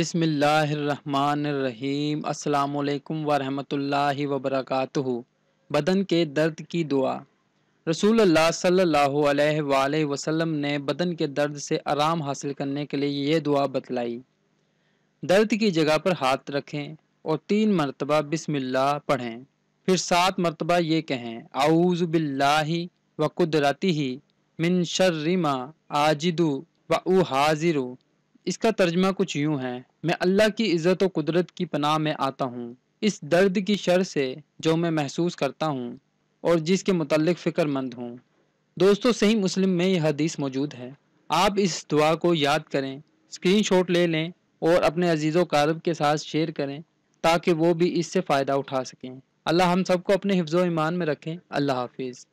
बिसमीम् अल्लाम वरहमतुल्लाहि वबरकातुहु बदन के दर्द की दुआ रसूल अल्लाह सल्लल्लाहु अलैहि वसल्लम ने बदन के दर्द से आराम हासिल करने के लिए ये दुआ बतलाई दर्द की जगह पर हाथ रखें और तीन मरतबा बिसमिल्लाह पढ़ें फिर सात मरतबा ये कहें आऊज़ बिल्लाहि व कुदरती ही मिन शर्रिमा आजिदु व हाजिरु इसका तर्जमा कुछ यूं है मैं अल्लाह की इज़्ज़त और कुदरत की पनाह में आता हूँ इस दर्द की शर से जो मैं महसूस करता हूँ और जिसके मतलब फ़िक्रमंद हूँ दोस्तों सही मुस्लिम में यह हदीस मौजूद है आप इस दुआ को याद करें स्क्रीनशॉट ले लें और अपने अजीज़ कारब के साथ शेयर करें ताकि वो भी इससे फ़ायदा उठा सकें अल्लाह हम सबको अपने हिफ्ज़ ईमान में रखें अल्लाह हाफिज़